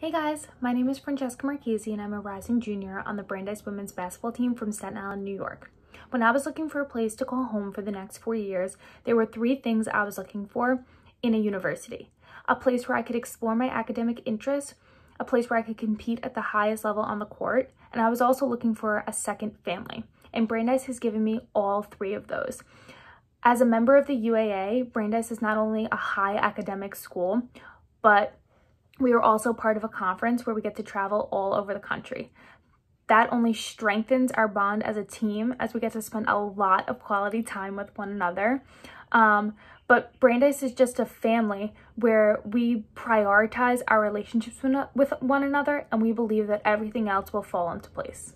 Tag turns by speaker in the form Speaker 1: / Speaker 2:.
Speaker 1: Hey guys, my name is Francesca Marchese and I'm a rising junior on the Brandeis women's basketball team from Staten Island, New York. When I was looking for a place to call home for the next four years, there were three things I was looking for in a university. A place where I could explore my academic interests, a place where I could compete at the highest level on the court, and I was also looking for a second family. And Brandeis has given me all three of those. As a member of the UAA, Brandeis is not only a high academic school, but we are also part of a conference where we get to travel all over the country. That only strengthens our bond as a team as we get to spend a lot of quality time with one another. Um, but Brandeis is just a family where we prioritize our relationships with one another and we believe that everything else will fall into place.